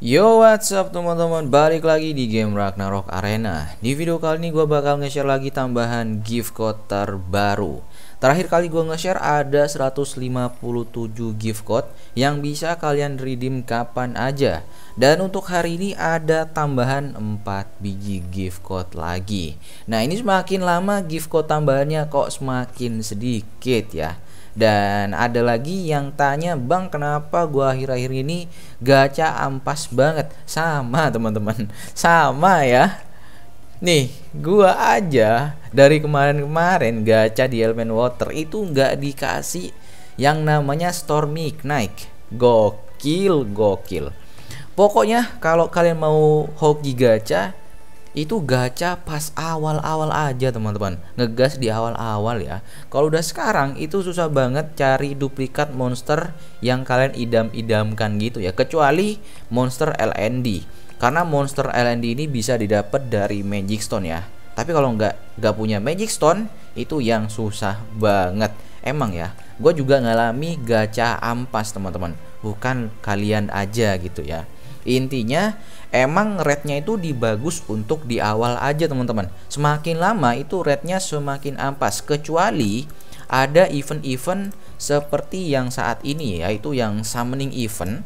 Yo what's up teman-teman balik lagi di game Ragnarok Arena Di video kali ini gue bakal nge-share lagi tambahan gift code terbaru Terakhir kali gue nge-share ada 157 gift code yang bisa kalian redeem kapan aja Dan untuk hari ini ada tambahan 4 biji gift code lagi Nah ini semakin lama gift code tambahannya kok semakin sedikit ya dan ada lagi yang tanya, "Bang, kenapa gua akhir-akhir ini gacha ampas banget?" Sama, teman-teman. Sama ya. Nih, gua aja dari kemarin-kemarin gacha di Elemen Water itu nggak dikasih yang namanya Stormy Ignite. Gokil, gokil. Pokoknya kalau kalian mau hoki gacha itu gacha pas awal-awal aja teman-teman ngegas di awal-awal ya kalau udah sekarang itu susah banget cari duplikat monster yang kalian idam-idamkan gitu ya kecuali monster LND karena monster LND ini bisa didapat dari magic stone ya tapi kalau nggak nggak punya magic stone itu yang susah banget emang ya gue juga ngalami gacha ampas teman-teman bukan kalian aja gitu ya Intinya emang rednya itu dibagus untuk di awal aja teman-teman. Semakin lama itu rednya semakin ampas kecuali ada event-event seperti yang saat ini yaitu yang summoning event.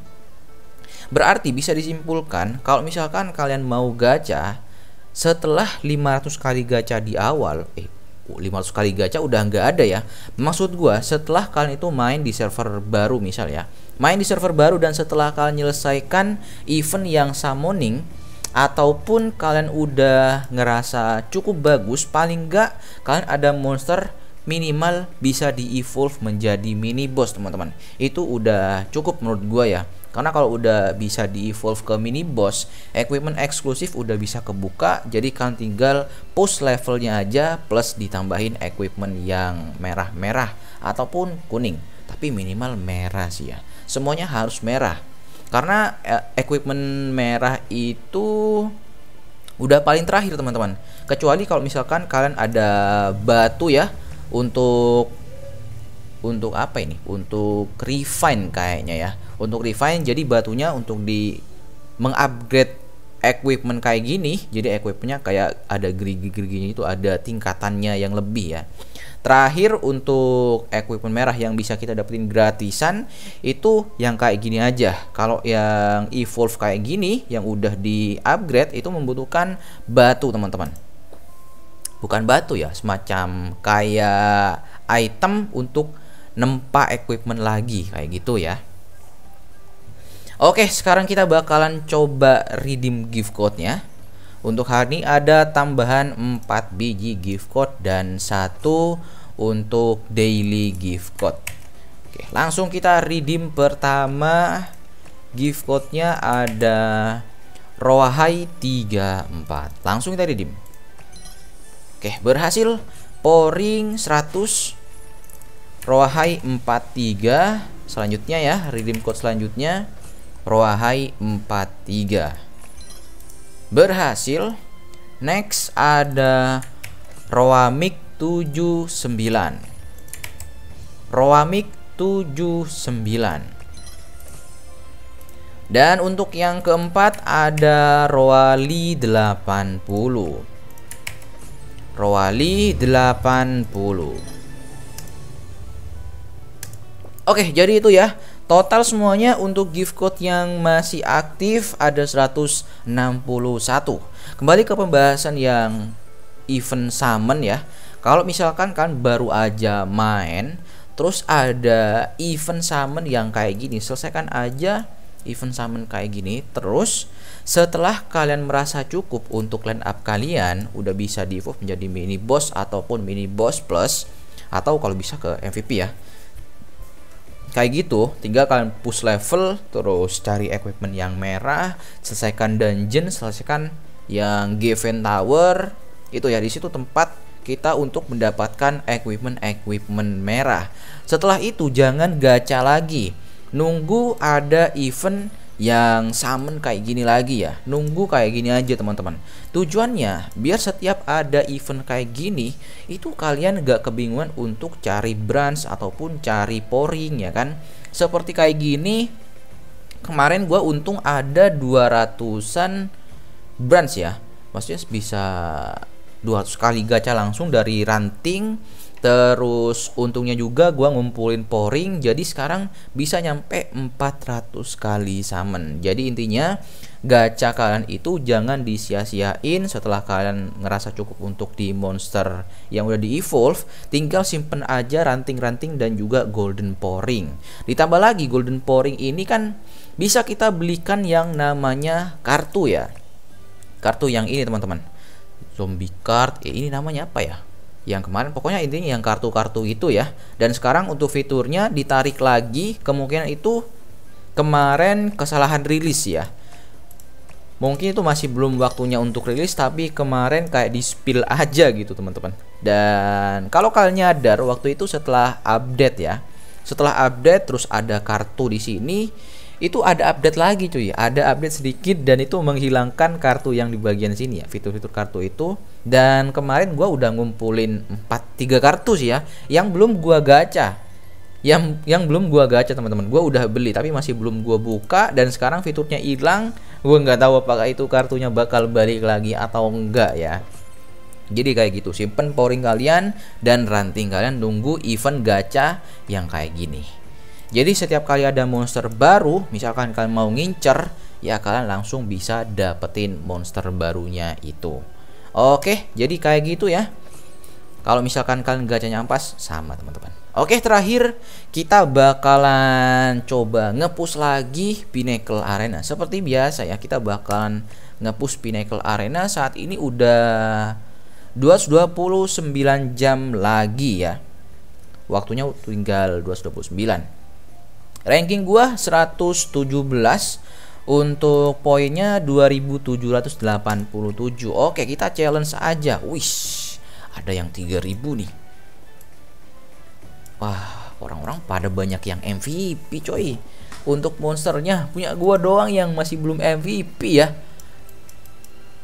Berarti bisa disimpulkan kalau misalkan kalian mau gacha setelah 500 kali gacha di awal eh 500 kali gacha udah nggak ada ya maksud gua setelah kalian itu main di server baru misal ya main di server baru dan setelah kalian menyelesaikan event yang summoning ataupun kalian udah ngerasa cukup bagus paling enggak kalian ada monster minimal bisa di evolve menjadi mini boss teman-teman itu udah cukup menurut gua ya karena kalau udah bisa di evolve ke mini boss equipment eksklusif udah bisa kebuka jadi kalian tinggal push levelnya aja plus ditambahin equipment yang merah-merah ataupun kuning tapi minimal merah sih ya semuanya harus merah karena eh, equipment merah itu udah paling terakhir teman-teman kecuali kalau misalkan kalian ada batu ya untuk untuk apa ini untuk refine kayaknya ya untuk refine jadi batunya untuk di mengupgrade equipment kayak gini, jadi equipmentnya kayak ada gerigi-geriginya itu ada tingkatannya yang lebih ya. Terakhir untuk equipment merah yang bisa kita dapetin gratisan itu yang kayak gini aja. Kalau yang evolve kayak gini yang udah di upgrade itu membutuhkan batu teman-teman. Bukan batu ya, semacam kayak item untuk nempa equipment lagi kayak gitu ya. Oke, sekarang kita bakalan coba redeem gift code-nya. Untuk hari ini ada tambahan 4 biji gift code dan satu untuk daily gift code. Oke, langsung kita redeem pertama gift code-nya ada Rohai 34. Langsung kita redeem. Oke, berhasil Poring 100 Rohai 43. Selanjutnya ya, redeem code selanjutnya Roahai 43 berhasil next ada Roamik 79 Roamik 79 dan untuk yang keempat ada Roali 80. Roali 80. Oke, jadi itu ya Total semuanya untuk gift code yang masih aktif ada 161. Kembali ke pembahasan yang event summon ya. Kalau misalkan kan baru aja main, terus ada event summon yang kayak gini, selesaikan aja event summon kayak gini. Terus setelah kalian merasa cukup untuk land up kalian, udah bisa di menjadi mini boss ataupun mini boss plus atau kalau bisa ke MVP ya kayak gitu tinggal kalian push level terus cari equipment yang merah selesaikan dungeon selesaikan yang given tower itu ya di situ tempat kita untuk mendapatkan equipment equipment merah setelah itu jangan gacha lagi nunggu ada event yang summon kayak gini lagi ya nunggu kayak gini aja teman-teman tujuannya biar setiap ada event kayak gini itu kalian gak kebingungan untuk cari branch ataupun cari poring ya kan seperti kayak gini kemarin gue untung ada 200an branch ya maksudnya bisa 200 kali gacha langsung dari ranting Terus untungnya juga gue ngumpulin poring, jadi sekarang bisa nyampe 400 kali summon. Jadi intinya gacha kalian itu jangan disia-siain setelah kalian ngerasa cukup untuk di monster yang udah di evolve tinggal simpen aja ranting-ranting dan juga golden poring. ditambah lagi golden poring ini kan bisa kita belikan yang namanya kartu ya kartu yang ini teman-teman zombie card eh, ini namanya apa ya yang kemarin pokoknya intinya yang kartu-kartu itu ya dan sekarang untuk fiturnya ditarik lagi kemungkinan itu kemarin kesalahan rilis ya mungkin itu masih belum waktunya untuk rilis tapi kemarin kayak di spill aja gitu teman-teman dan kalau kalian nyadar waktu itu setelah update ya setelah update terus ada kartu di sini itu ada update lagi cuy ada update sedikit dan itu menghilangkan kartu yang di bagian sini ya fitur-fitur kartu itu dan kemarin gue udah ngumpulin 4 tiga kartu sih ya yang belum gue gacha. Yang yang belum gue gacha teman-teman. Gue udah beli tapi masih belum gue buka dan sekarang fiturnya hilang. Gue nggak tahu apakah itu kartunya bakal balik lagi atau enggak ya. Jadi kayak gitu, simpen powering kalian dan ranting kalian nunggu event gacha yang kayak gini. Jadi setiap kali ada monster baru, misalkan kalian mau ngincer, ya kalian langsung bisa dapetin monster barunya itu. Oke, jadi kayak gitu ya. Kalau misalkan kalian gacanya ampas, sama teman-teman. Oke, terakhir kita bakalan coba ngepus lagi Pinnacle Arena. Seperti biasa ya, kita bakalan ngepus Pinnacle Arena saat ini udah 229 jam lagi ya. Waktunya tinggal 229. Ranking gua 117 untuk poinnya 2787. Oke, kita challenge aja. Wish. Ada yang 3000 nih. Wah, orang-orang pada banyak yang MVP, coy. Untuk monsternya punya gua doang yang masih belum MVP ya.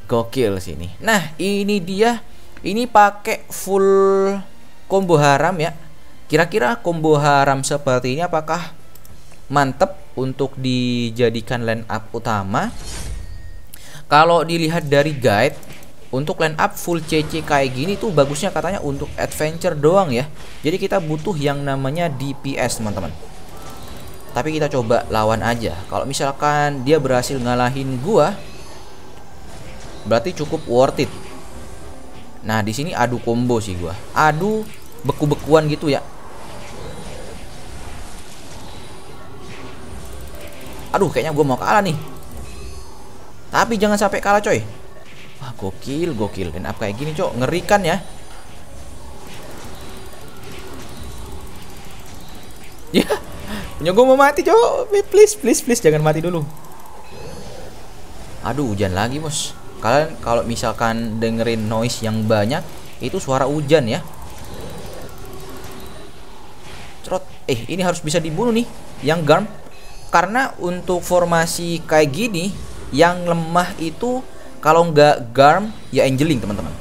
Gokil sini. Nah, ini dia. Ini pakai full combo haram ya. Kira-kira combo haram seperti ini apakah mantep untuk dijadikan line up utama kalau dilihat dari guide untuk line up full CC kayak gini tuh bagusnya katanya untuk adventure doang ya jadi kita butuh yang namanya DPS teman-teman tapi kita coba lawan aja kalau misalkan dia berhasil ngalahin gua berarti cukup worth it nah di sini adu combo sih gua adu beku-bekuan gitu ya Aduh kayaknya gue mau kalah nih Tapi jangan sampai kalah coy Wah gokil gokil Dan apa kayak gini cok ngerikan ya Ya Punya gue mau mati cok Please please please jangan mati dulu Aduh hujan lagi bos Kalian kalau misalkan dengerin noise yang banyak Itu suara hujan ya Cerot Eh ini harus bisa dibunuh nih Yang Garm karena untuk formasi kayak gini yang lemah itu kalau nggak Garm ya Angeling teman-teman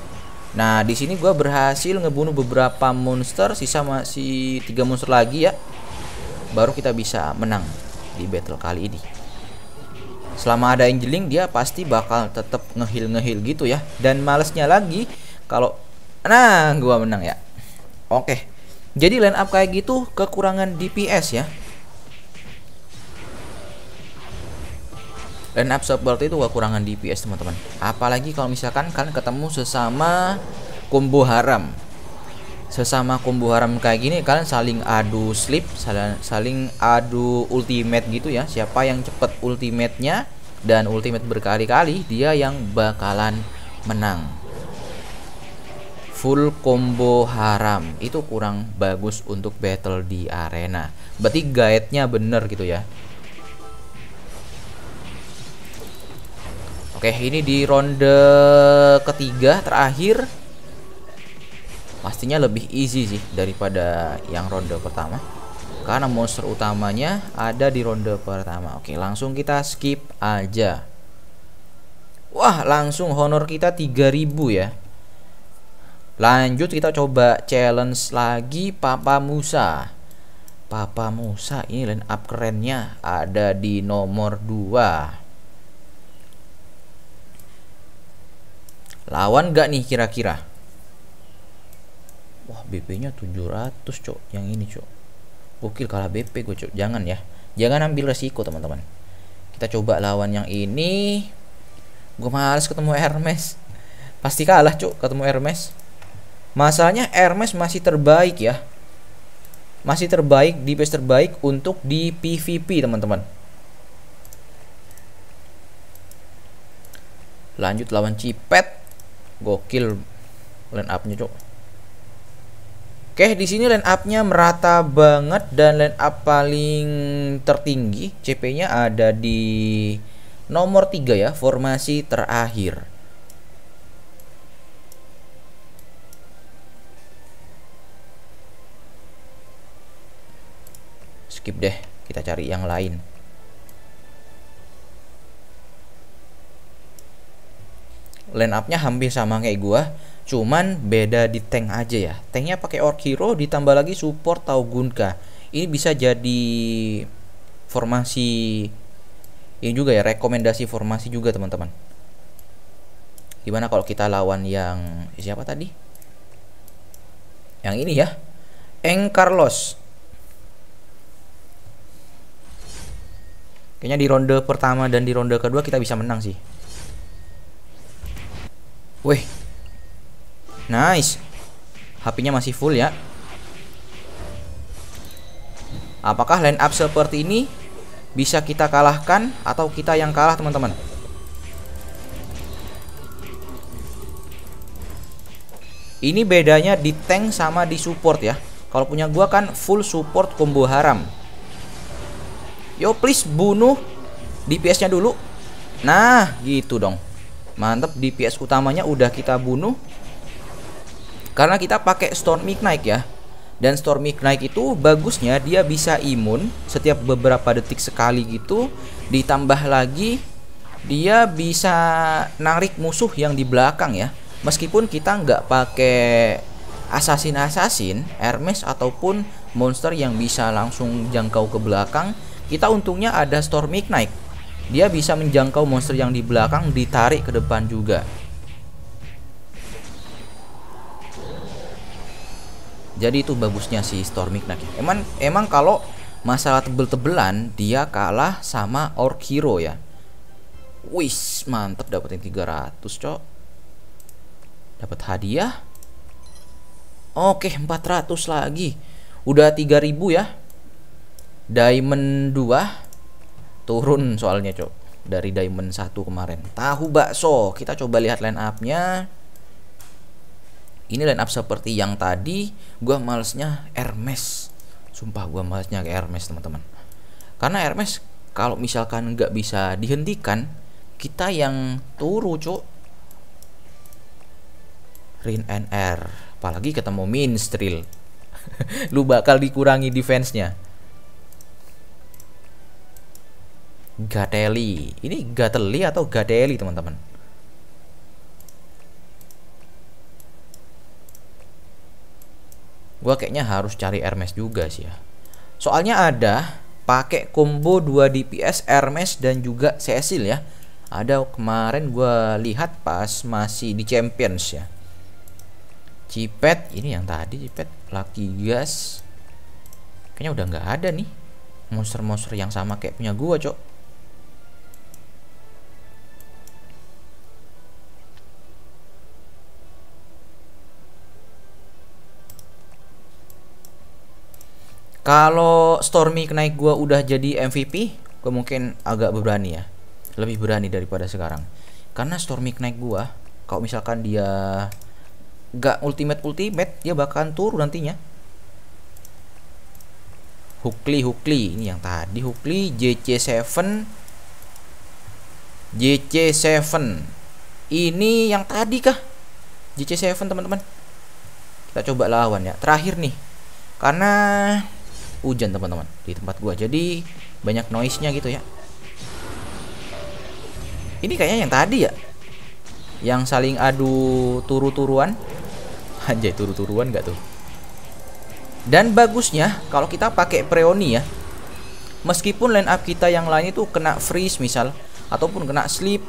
nah di sini gue berhasil ngebunuh beberapa monster sisa masih tiga monster lagi ya baru kita bisa menang di battle kali ini selama ada Angeling dia pasti bakal tetap ngehil ngehil gitu ya dan malesnya lagi kalau nah gue menang ya oke jadi line up kayak gitu kekurangan DPS ya dan absorb itu kekurangan DPS teman-teman apalagi kalau misalkan kalian ketemu sesama kumbu haram sesama kumbu haram kayak gini kalian saling adu slip saling, saling adu ultimate gitu ya siapa yang cepet ultimate-nya dan ultimate berkali-kali dia yang bakalan menang full combo haram itu kurang bagus untuk battle di arena berarti guide-nya bener gitu ya Oke, ini di ronde ketiga terakhir. Pastinya lebih easy sih daripada yang ronde pertama. Karena monster utamanya ada di ronde pertama. Oke, langsung kita skip aja. Wah, langsung honor kita 3000 ya. Lanjut kita coba challenge lagi Papa Musa. Papa Musa ini line up kerennya ada di nomor 2. lawan gak nih kira-kira wah BP nya 700 cok yang ini cok gokil kalah BP gue cok jangan ya jangan ambil resiko teman-teman kita coba lawan yang ini gue males ketemu Hermes pasti kalah cok ketemu Hermes masalahnya Hermes masih terbaik ya masih terbaik di base terbaik untuk di PVP teman-teman lanjut lawan Cipet gokil line upnya cok oke di sini line upnya merata banget dan line up paling tertinggi CP nya ada di nomor 3 ya formasi terakhir skip deh kita cari yang lain line up-nya hampir sama kayak gua cuman beda di tank aja ya tanknya pakai orc hero ditambah lagi support tau gunka ini bisa jadi formasi ini juga ya rekomendasi formasi juga teman-teman gimana kalau kita lawan yang siapa tadi yang ini ya Eng Carlos kayaknya di ronde pertama dan di ronde kedua kita bisa menang sih Wih. Nice. HP-nya masih full ya. Apakah line up seperti ini bisa kita kalahkan atau kita yang kalah, teman-teman? Ini bedanya di tank sama di support ya. Kalau punya gua kan full support combo haram. Yo please bunuh DPS-nya dulu. Nah, gitu dong. Mantap DPS utamanya udah kita bunuh. Karena kita pakai storm Knight ya. Dan storm Knight itu bagusnya dia bisa imun setiap beberapa detik sekali gitu. Ditambah lagi dia bisa narik musuh yang di belakang ya. Meskipun kita nggak pakai assassin-assassin, Hermes ataupun monster yang bisa langsung jangkau ke belakang, kita untungnya ada storm Knight dia bisa menjangkau monster yang di belakang ditarik ke depan juga jadi itu bagusnya si Stormic Knight emang emang kalau masalah tebel-tebelan dia kalah sama Orc Hero ya wis mantep dapetin 300 cok dapat hadiah oke 400 lagi udah 3000 ya diamond 2 turun soalnya cok dari diamond 1 kemarin tahu bakso kita coba lihat line up nya ini line up seperti yang tadi gua malesnya Hermes sumpah gua malesnya ke Hermes teman-teman karena Hermes kalau misalkan nggak bisa dihentikan kita yang turu cok Rin NR apalagi ketemu Minstrel lu bakal dikurangi defense-nya Gateli. Ini Gateli atau Gadeli teman-teman? Gua kayaknya harus cari Hermes juga sih ya. Soalnya ada pakai combo 2 DPS Hermes dan juga Cecil ya. Ada kemarin gua lihat pas masih di Champions ya. Cipet ini yang tadi Cipet Lucky Gas. Kayaknya udah nggak ada nih monster-monster yang sama kayak punya gua, Cok. Kalau Stormy naik gue udah jadi MVP, gue mungkin agak berani ya, lebih berani daripada sekarang. Karena Stormy naik gue, kalau misalkan dia gak ultimate ultimate, dia bahkan turun nantinya. Hukli Hukli ini yang tadi Hukli JC7 JC7 ini yang tadi kah JC7 teman-teman kita coba lawan ya terakhir nih karena hujan teman-teman di tempat gua jadi banyak noise nya gitu ya ini kayaknya yang tadi ya yang saling adu turu-turuan anjay turu-turuan gak tuh dan bagusnya kalau kita pakai preoni ya meskipun line up kita yang lain itu kena freeze misal ataupun kena sleep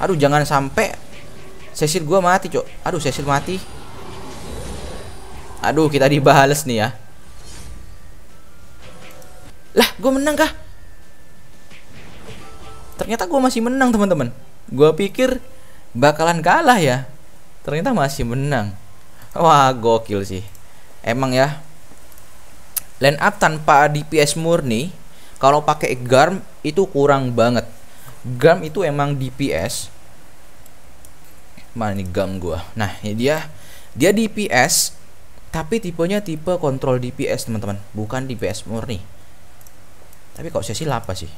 aduh jangan sampai Cecil gua mati cok aduh Cecil mati aduh kita dibales nih ya lah, gue menang kah? Ternyata gue masih menang, teman-teman. Gue pikir bakalan kalah ya. Ternyata masih menang. Wah, gokil sih. Emang ya. land up tanpa DPS murni, kalau pakai Garm itu kurang banget. Garm itu emang DPS. Mana nih Garm gua? Nah, ini dia. Dia DPS tapi tipenya tipe kontrol DPS, teman-teman, bukan DPS murni tapi kok Cecil apa sih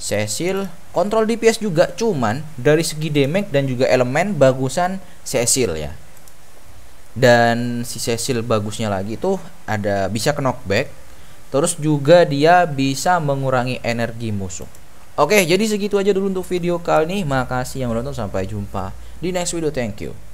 Cecil kontrol DPS juga cuman dari segi damage dan juga elemen bagusan Cecil ya dan si Cecil bagusnya lagi itu ada bisa ke knockback terus juga dia bisa mengurangi energi musuh oke jadi segitu aja dulu untuk video kali ini makasih yang menonton sampai jumpa di next video thank you